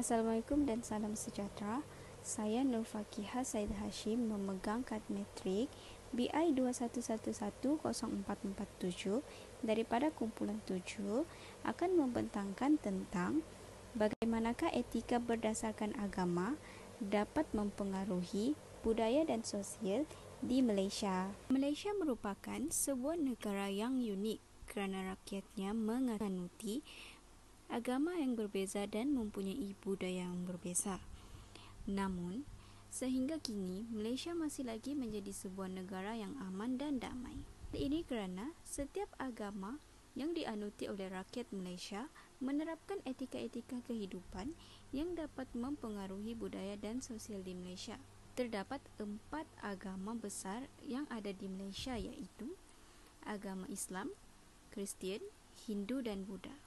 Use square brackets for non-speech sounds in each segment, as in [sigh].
Assalamualaikum dan salam sejahtera. Saya Nur Fakiha Said Hashim memegang kad metrik BI 21110447 daripada kumpulan 7 akan membentangkan tentang bagaimanakah etika berdasarkan agama dapat mempengaruhi budaya dan sosial di Malaysia. Malaysia merupakan sebuah negara yang unik kerana rakyatnya menganuti agama yang berbeza dan mempunyai budaya yang berbeza. Namun, sehingga kini Malaysia masih lagi menjadi sebuah negara yang aman dan damai. Ini kerana setiap agama yang dianuti oleh rakyat Malaysia menerapkan etika-etika kehidupan yang dapat mempengaruhi budaya dan sosial di Malaysia. Terdapat empat agama besar yang ada di Malaysia iaitu agama Islam, Kristian, Hindu dan Buddha.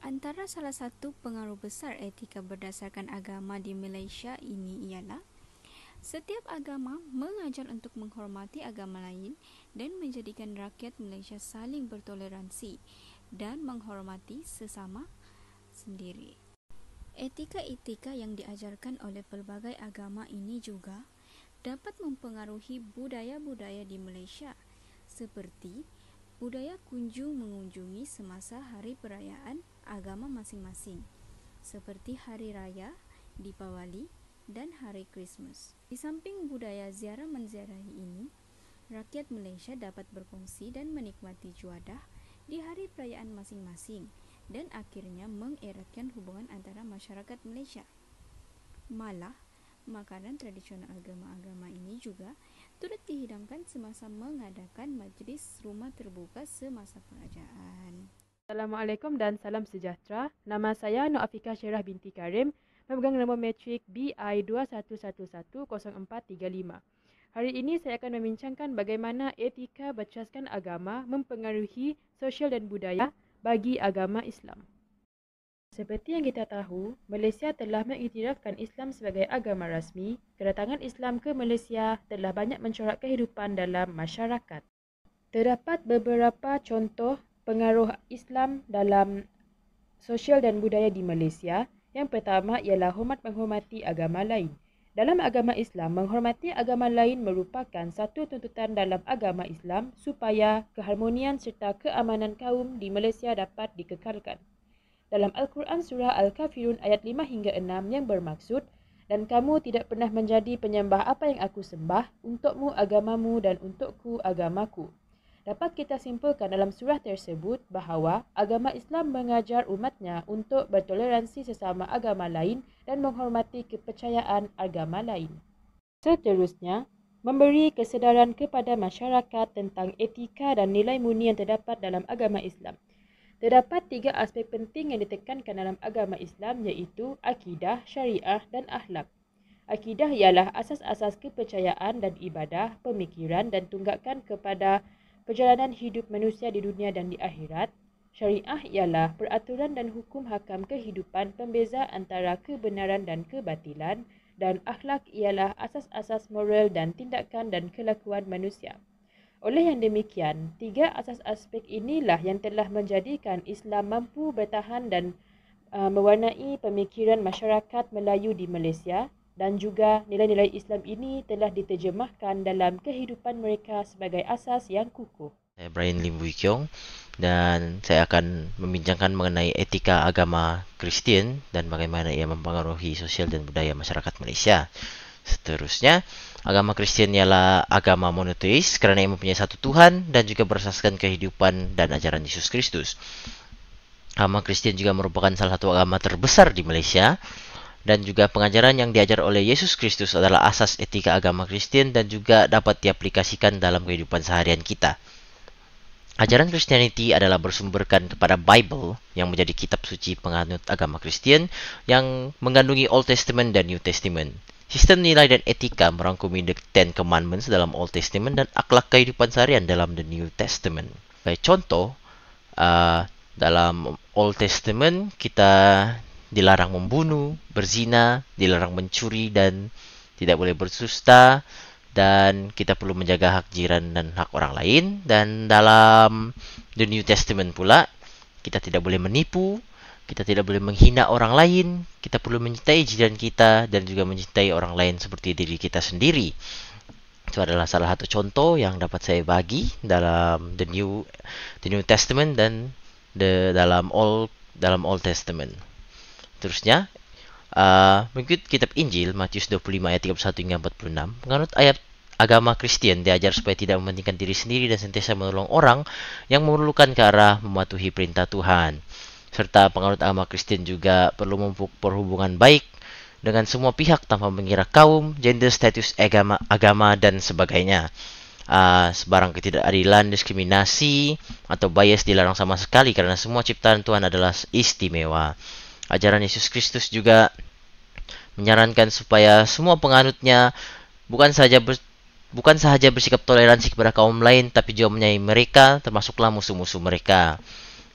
Antara salah satu pengaruh besar etika berdasarkan agama di Malaysia ini ialah setiap agama mengajar untuk menghormati agama lain dan menjadikan rakyat Malaysia saling bertoleransi dan menghormati sesama sendiri. Etika-etika yang diajarkan oleh pelbagai agama ini juga dapat mempengaruhi budaya-budaya di Malaysia seperti budaya kunjung mengunjungi semasa hari perayaan agama masing-masing seperti hari raya, dipawali dan hari Christmas. Di samping budaya ziarah menziarahi ini, rakyat Malaysia dapat berkongsi dan menikmati juadah di hari perayaan masing-masing dan akhirnya mengeratkan hubungan antara masyarakat Malaysia. Malah, makanan tradisional agama-agama ini juga turut dihidangkan semasa mengadakan majlis rumah terbuka semasa kerajaan. Assalamualaikum dan salam sejahtera. Nama saya Nur Afika Syirah binti Karim, memegang nombor matrik BI 21110435. Hari ini saya akan membincangkan bagaimana etika bercaskan agama mempengaruhi sosial dan budaya bagi agama Islam. Seperti yang kita tahu, Malaysia telah mengiktirafkan Islam sebagai agama rasmi. Kedatangan Islam ke Malaysia telah banyak mencorak kehidupan dalam masyarakat. Terdapat beberapa contoh pengaruh Islam dalam sosial dan budaya di Malaysia. Yang pertama ialah hormat menghormati agama lain. Dalam agama Islam, menghormati agama lain merupakan satu tuntutan dalam agama Islam supaya keharmonian serta keamanan kaum di Malaysia dapat dikekalkan. Dalam Al-Quran Surah Al-Kafirun ayat 5 hingga 6 yang bermaksud, Dan kamu tidak pernah menjadi penyembah apa yang aku sembah, untukmu agamamu dan untukku agamaku. Dapat kita simpulkan dalam surah tersebut bahawa agama Islam mengajar umatnya untuk bertoleransi sesama agama lain dan menghormati kepercayaan agama lain. Seterusnya, memberi kesedaran kepada masyarakat tentang etika dan nilai murni yang terdapat dalam agama Islam. Terdapat tiga aspek penting yang ditekankan dalam agama Islam iaitu akidah, syariah dan akhlak. Akidah ialah asas-asas kepercayaan dan ibadah, pemikiran dan tunggakan kepada perjalanan hidup manusia di dunia dan di akhirat. Syariah ialah peraturan dan hukum hakam kehidupan pembeza antara kebenaran dan kebatilan dan akhlak ialah asas-asas moral dan tindakan dan kelakuan manusia. Oleh yang demikian, tiga asas aspek inilah yang telah menjadikan Islam mampu bertahan dan uh, mewarnai pemikiran masyarakat Melayu di Malaysia dan juga nilai-nilai Islam ini telah diterjemahkan dalam kehidupan mereka sebagai asas yang kukuh. Saya Brian Lim Wui Kiong dan saya akan membincangkan mengenai etika agama Kristian dan bagaimana ia mempengaruhi sosial dan budaya masyarakat Malaysia. Seterusnya, agama Kristian ialah agama monoteis kerana ia mempunyai satu Tuhan dan juga berasaskan kehidupan dan ajaran Yesus Kristus. Agama Kristian juga merupakan salah satu agama terbesar di Malaysia dan juga pengajaran yang diajar oleh Yesus Kristus adalah asas etika agama Kristen dan juga dapat diaplikasikan dalam kehidupan seharian kita. Ajaran Christianity adalah bersumberkan kepada Bible yang menjadi kitab suci penganut agama Kristen yang mengandungi Old Testament dan New Testament. Sistem nilai dan etika merangkumi The Ten Commandments dalam Old Testament dan akhlak kehidupan seharian dalam The New Testament. Baik, contoh, uh, dalam Old Testament kita dilarang membunuh, berzina, dilarang mencuri dan tidak boleh bersusta dan kita perlu menjaga hak jiran dan hak orang lain dan dalam the New Testament pula kita tidak boleh menipu, kita tidak boleh menghina orang lain, kita perlu mencintai jiran kita dan juga mencintai orang lain seperti diri kita sendiri. Itu adalah salah satu contoh yang dapat saya bagi dalam the New the New Testament dan the dalam Old dalam Old Testament. Terusnya, uh, mengikut kitab Injil Matius 25 ayat 31 hingga 46, menganut ayat agama Kristen diajar supaya tidak mementingkan diri sendiri dan sentiasa menolong orang yang memerlukan ke arah mematuhi perintah Tuhan. Serta penganut agama Kristen juga perlu mempunyai perhubungan baik dengan semua pihak tanpa mengira kaum, gender, status agama, agama dan sebagainya. Uh, ah, sebarang ketidakadilan, diskriminasi, atau bias dilarang sama sekali karena semua ciptaan Tuhan adalah istimewa. Ajaran Yesus Kristus juga menyarankan supaya semua penganutnya bukan saja ber, bukan saja bersikap toleransi kepada kaum lain tapi juga menyayangi mereka termasuklah musuh-musuh mereka.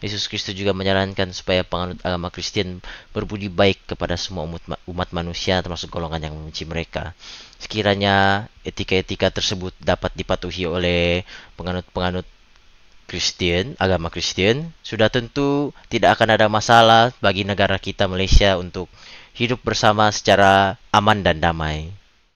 Yesus Kristus juga menyarankan supaya penganut agama Kristen berbudi baik kepada semua umat, umat manusia termasuk golongan yang membenci mereka. Sekiranya etika-etika tersebut dapat dipatuhi oleh penganut-penganut Kristen, agama Kristen, sudah tentu tidak akan ada masalah bagi negara kita Malaysia untuk hidup bersama secara aman dan damai.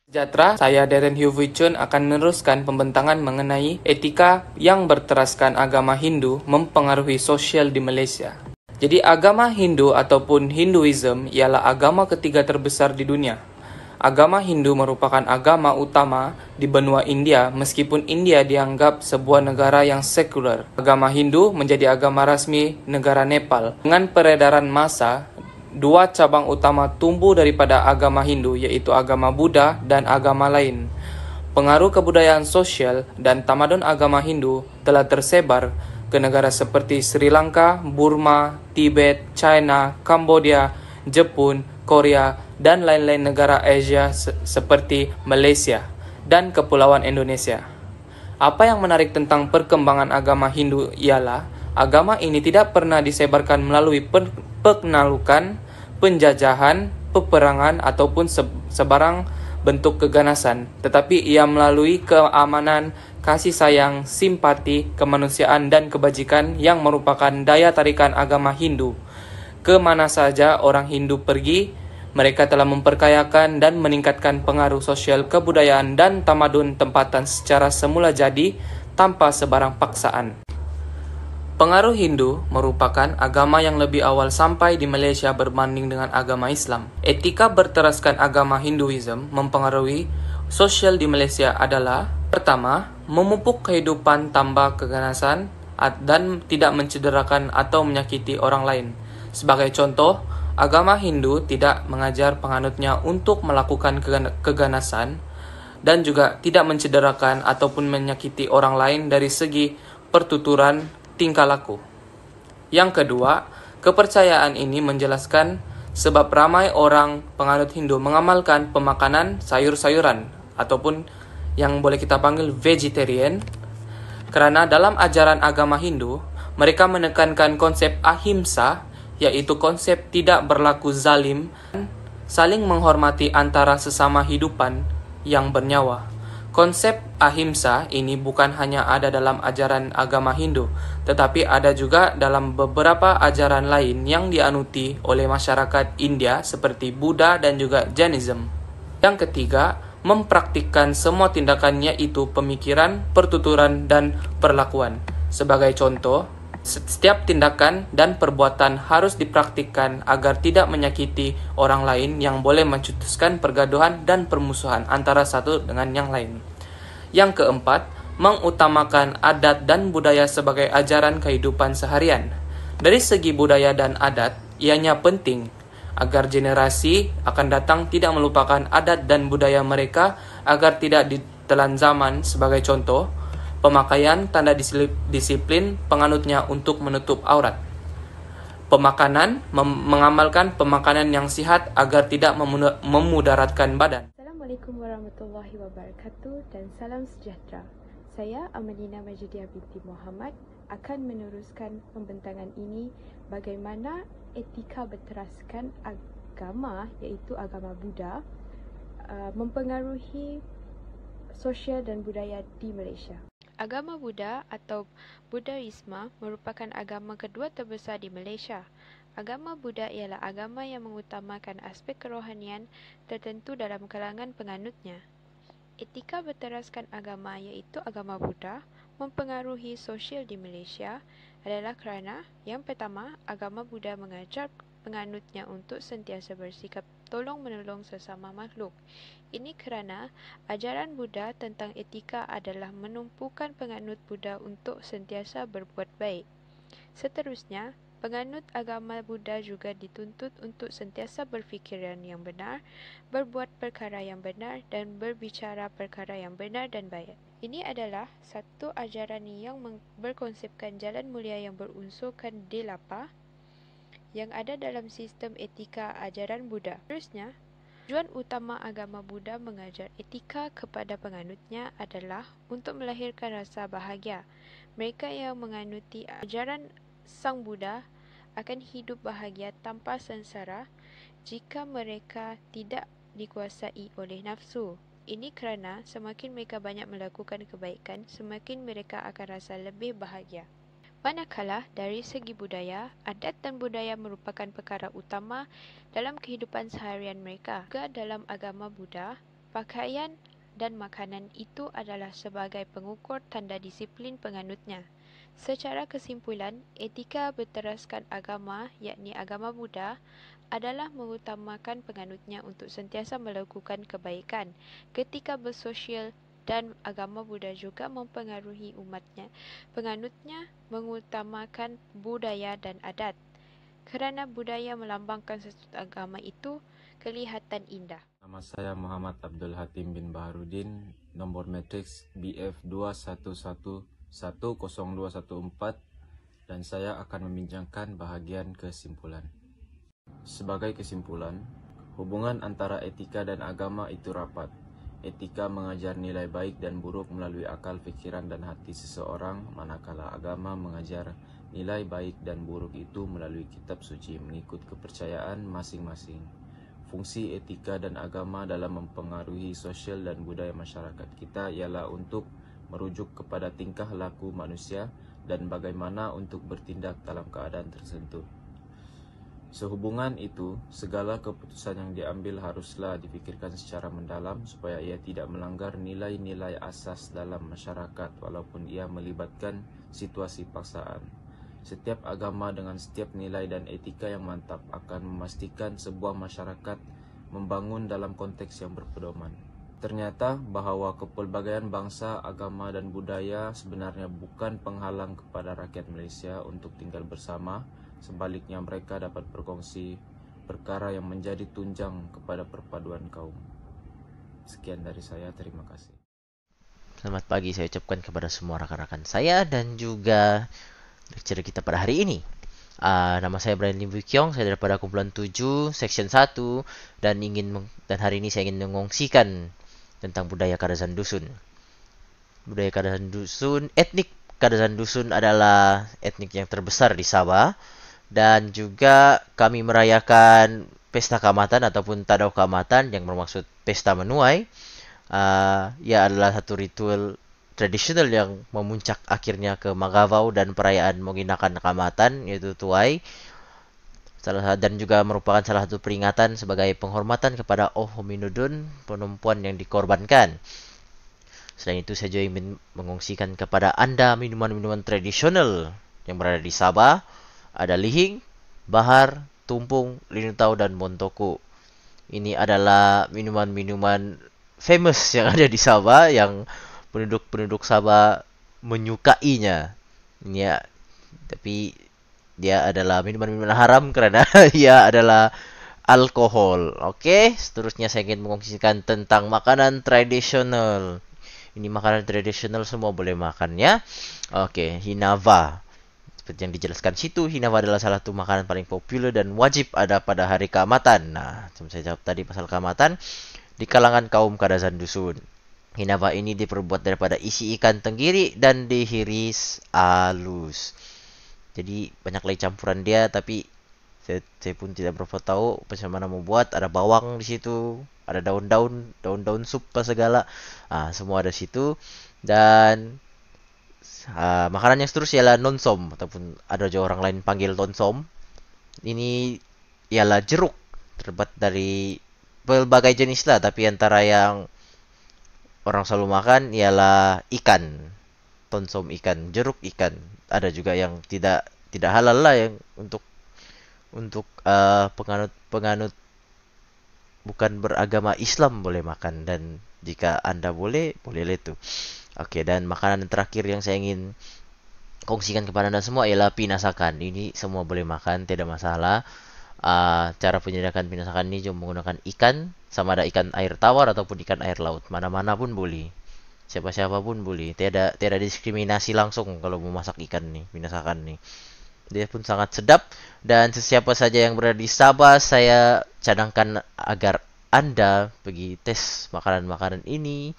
Sejahtera, saya Darren Hugh akan meneruskan pembentangan mengenai etika yang berteraskan agama Hindu mempengaruhi sosial di Malaysia. Jadi agama Hindu ataupun Hinduism ialah agama ketiga terbesar di dunia Agama Hindu merupakan agama utama di benua India meskipun India dianggap sebuah negara yang sekuler. Agama Hindu menjadi agama rasmi negara Nepal. Dengan peredaran masa, dua cabang utama tumbuh daripada agama Hindu iaitu agama Buddha dan agama lain. Pengaruh kebudayaan sosial dan tamadun agama Hindu telah tersebar ke negara seperti Sri Lanka, Burma, Tibet, China, Kamboja, Jepun, Korea, dan lain-lain negara Asia se seperti Malaysia dan Kepulauan Indonesia. Apa yang menarik tentang perkembangan agama Hindu ialah agama ini tidak pernah disebarkan melalui pe pengenalukan, penjajahan, peperangan ataupun se sebarang bentuk keganasan, tetapi ia melalui keamanan, kasih sayang, simpati, kemanusiaan dan kebajikan yang merupakan daya tarikan agama Hindu. Kemana saja orang Hindu pergi, Mereka telah memperkayakan dan meningkatkan pengaruh sosial kebudayaan dan tamadun tempatan secara semula jadi tanpa sebarang paksaan. Pengaruh Hindu merupakan agama yang lebih awal sampai di Malaysia berbanding dengan agama Islam. Etika berteraskan agama Hinduism mempengaruhi sosial di Malaysia adalah pertama, memupuk kehidupan tanpa keganasan dan tidak mencederakan atau menyakiti orang lain. Sebagai contoh, Agama Hindu tidak mengajar penganutnya untuk melakukan keganasan dan juga tidak mencederakan ataupun menyakiti orang lain dari segi pertuturan tingkah laku. Yang kedua, kepercayaan ini menjelaskan sebab ramai orang penganut Hindu mengamalkan pemakanan sayur-sayuran ataupun yang boleh kita panggil vegetarian karena dalam ajaran agama Hindu mereka menekankan konsep ahimsa yaitu konsep tidak berlaku zalim, saling menghormati antara sesama hidupan yang bernyawa. Konsep ahimsa ini bukan hanya ada dalam ajaran agama Hindu, tetapi ada juga dalam beberapa ajaran lain yang dianuti oleh masyarakat India seperti Buddha dan juga Jainism. Yang ketiga, mempraktikkan semua tindakannya itu pemikiran, pertuturan, dan perlakuan. Sebagai contoh, setiap tindakan dan perbuatan harus dipraktikkan agar tidak menyakiti orang lain yang boleh mencetuskan pergaduhan dan permusuhan antara satu dengan yang lain. Yang keempat, mengutamakan adat dan budaya sebagai ajaran kehidupan seharian. Dari segi budaya dan adat, ianya penting agar generasi akan datang tidak melupakan adat dan budaya mereka agar tidak ditelan zaman sebagai contoh pemakaian tanda disiplin penganutnya untuk menutup aurat. Pemakanan mengamalkan pemakanan yang sihat agar tidak memudaratkan badan. Assalamualaikum warahmatullahi wabarakatuh dan salam sejahtera. Saya Amalina Majidia binti Muhammad akan meneruskan pembentangan ini bagaimana etika berteraskan agama iaitu agama Buddha uh, mempengaruhi sosial dan budaya di Malaysia. Agama Buddha atau Buddhisme merupakan agama kedua terbesar di Malaysia. Agama Buddha ialah agama yang mengutamakan aspek kerohanian tertentu dalam kalangan penganutnya. Etika berteraskan agama iaitu agama Buddha mempengaruhi sosial di Malaysia adalah kerana yang pertama, agama Buddha mengajar penganutnya untuk sentiasa bersikap tolong-menolong sesama makhluk. Ini kerana ajaran Buddha tentang etika adalah menumpukan penganut Buddha untuk sentiasa berbuat baik. Seterusnya, penganut agama Buddha juga dituntut untuk sentiasa berfikiran yang benar, berbuat perkara yang benar dan berbicara perkara yang benar dan baik. Ini adalah satu ajaran yang berkonsepkan jalan mulia yang berunsurkan delapa yang ada dalam sistem etika ajaran Buddha. Terusnya, tujuan utama agama Buddha mengajar etika kepada penganutnya adalah untuk melahirkan rasa bahagia. Mereka yang menganuti ajaran Sang Buddha akan hidup bahagia tanpa sengsara jika mereka tidak dikuasai oleh nafsu. Ini kerana semakin mereka banyak melakukan kebaikan, semakin mereka akan rasa lebih bahagia. Manakala dari segi budaya, adat dan budaya merupakan perkara utama dalam kehidupan seharian mereka. Juga dalam agama Buddha, pakaian dan makanan itu adalah sebagai pengukur tanda disiplin penganutnya. Secara kesimpulan, etika berteraskan agama, yakni agama Buddha, adalah mengutamakan penganutnya untuk sentiasa melakukan kebaikan ketika bersosial dan agama Buddha juga mempengaruhi umatnya. Penganutnya mengutamakan budaya dan adat. Kerana budaya melambangkan satu agama itu, kelihatan indah. Nama saya Muhammad Abdul Hatim bin Baharudin, nombor matrix BF211. dan saya akan meminjamkan bahagian kesimpulan. Sebagai kesimpulan, hubungan antara etika dan agama itu rapat, Etika mengajar nilai baik dan buruk melalui akal, fikiran, dan hati seseorang, manakala agama mengajar nilai baik dan buruk itu melalui kitab suci mengikut kepercayaan masing-masing. Fungsi etika dan agama dalam mempengaruhi sosial dan budaya masyarakat kita ialah untuk merujuk kepada tingkah laku manusia dan bagaimana untuk bertindak dalam keadaan tersentuh. Sehubungan itu, segala keputusan yang diambil haruslah dipikirkan secara mendalam supaya ia tidak melanggar nilai-nilai asas dalam masyarakat walaupun ia melibatkan situasi paksaan. Setiap agama dengan setiap nilai dan etika yang mantap akan memastikan sebuah masyarakat membangun dalam konteks yang berpedoman. Ternyata bahawa kepelbagaian bangsa, agama dan budaya sebenarnya bukan penghalang kepada rakyat Malaysia untuk tinggal bersama, Sebaliknya mereka dapat berkongsi perkara yang menjadi tunjang kepada perpaduan kaum. Sekian dari saya, terima kasih. Selamat pagi saya ucapkan kepada semua rekan-rekan saya dan juga lecture kita pada hari ini. Uh, nama saya Brian Lim Kyong, saya daripada kumpulan 7, section 1 dan ingin dan hari ini saya ingin mengongsikan tentang budaya Kadazan Dusun. Budaya Kadazan Dusun, etnik Kadazan Dusun adalah etnik yang terbesar di Sabah dan juga kami merayakan pesta kamatan ataupun tadau kamatan yang bermaksud pesta menuai uh, ya adalah satu ritual tradisional yang memuncak akhirnya ke Magavau dan perayaan menggunakan kamatan yaitu tuai salah dan juga merupakan salah satu peringatan sebagai penghormatan kepada Oh Hominudun penumpuan yang dikorbankan. Selain itu saya juga ingin mengungsikan kepada Anda minuman-minuman tradisional yang berada di Sabah ada Lihing, Bahar, Tumpung, Linutau, dan montoku. Ini adalah minuman-minuman famous yang ada di Sabah yang penduduk-penduduk Sabah menyukainya. Ya, tapi dia adalah minuman-minuman haram karena dia [laughs] adalah alkohol. Oke, seterusnya saya ingin mengungkapkan tentang makanan tradisional. Ini makanan tradisional semua boleh makannya. Oke, Hinava. Seperti yang dijelaskan situ, hinawa adalah salah satu makanan paling populer dan wajib ada pada hari keamatan. Nah, sebelum saya jawab tadi pasal keamatan di kalangan kaum kadazan dusun. Hinawa ini diperbuat daripada isi ikan tenggiri dan dihiris alus. Jadi banyak lagi campuran dia tapi saya, saya pun tidak berapa tahu bagaimana membuat. Ada bawang di situ, ada daun-daun, daun-daun sup segala. Ah, semua ada situ dan uh, ah, makanan yang seterusnya ialah nonsom ataupun ada juga orang lain panggil nonsom ini ialah jeruk terbuat dari berbagai jenis lah tapi antara yang orang selalu makan ialah ikan tonsom ikan jeruk ikan ada juga yang tidak tidak halal lah yang untuk untuk uh, penganut penganut bukan beragama Islam boleh makan dan jika anda boleh boleh itu Oke, dan makanan terakhir yang saya ingin kongsikan kepada Anda semua ialah pinasakan. Ini semua boleh makan, tidak masalah. Uh, cara penyediakan pinasakan ini cuma menggunakan ikan, sama ada ikan air tawar ataupun ikan air laut. Mana-mana pun boleh. Siapa-siapa pun boleh. Tidak tidak diskriminasi langsung kalau mau masak ikan nih, pinasakan nih. Dia pun sangat sedap dan sesiapa saja yang berada di Sabah saya cadangkan agar Anda pergi tes makanan-makanan ini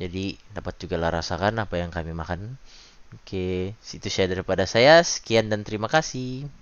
jadi dapat juga lah rasakan apa yang kami makan. Oke, situ saya daripada saya. Sekian dan terima kasih.